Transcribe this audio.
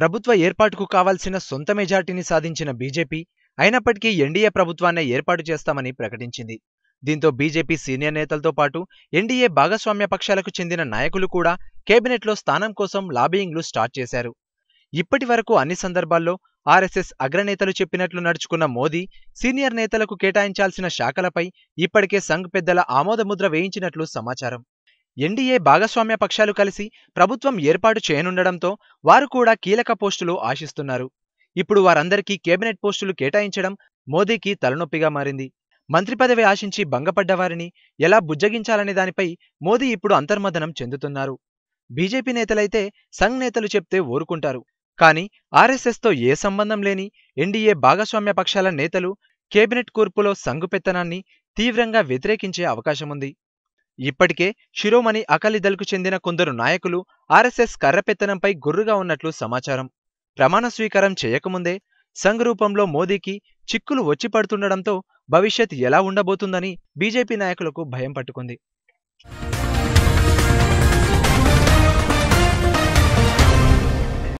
ప్రభుత్వ ఏర్పాటుకు కావాల్సిన సొంత మెజార్టీని సాధించిన బీజేపీ అయినప్పటికీ ఎన్డీఏ ప్రభుత్వాన్నే ఏర్పాటు చేస్తామని ప్రకటించింది దీంతో బీజేపీ సీనియర్ నేతలతో పాటు ఎన్డీఏ భాగస్వామ్య పక్షాలకు చెందిన నాయకులు కూడా కేబినెట్లో స్థానం కోసం లాబీయింగ్లు స్టార్ట్ చేశారు ఇప్పటి వరకు అన్ని సందర్భాల్లో ఆర్ఎస్ఎస్ అగ్రనేతలు చెప్పినట్లు నడుచుకున్న మోదీ సీనియర్ నేతలకు కేటాయించాల్సిన శాఖలపై ఇప్పటికే సంఘ్ పెద్దల ఆమోదముద్ర వేయించినట్లు సమాచారం ఎన్డీఏ భాగస్వామ్య పక్షాలు కలిసి ప్రభుత్వం ఏర్పాటు చేయనుండడంతో వారు కూడా కీలక పోస్టులు ఆశిస్తున్నారు ఇప్పుడు వారందరికీ కేబినెట్ పోస్టులు కేటాయించడం మోదీకి తలనొప్పిగా మారింది మంత్రి పదవి ఆశించి భంగపడ్డవారిని ఎలా బుజ్జగించాలనే దానిపై మోదీ ఇప్పుడు అంతర్మథనం చెందుతున్నారు బీజేపీ నేతలైతే సంఘ్ నేతలు చెప్తే ఓరుకుంటారు కానీ ఆర్ఎస్ఎస్తో ఏ సంబంధం లేని ఎన్డీఏ భాగస్వామ్య పక్షాల నేతలు కేబినెట్ కూర్పులో సంఘు పెత్తనాన్ని తీవ్రంగా వ్యతిరేకించే అవకాశముంది ఇప్పటికే శిరోమణి అకాలీదళ్కు చెందిన కొందరు నాయకులు ఆర్ఎస్ఎస్ కర్రపెత్తనంపై గుర్రుగా ఉన్నట్లు సమాచారం ప్రమాణ స్వీకారం చేయకముందే సంఘ్ రూపంలో మోదీకి చిక్కులు వచ్చిపడుతుండడంతో భవిష్యత్ ఎలా ఉండబోతుందని బీజేపీ నాయకులకు భయం పట్టుకుంది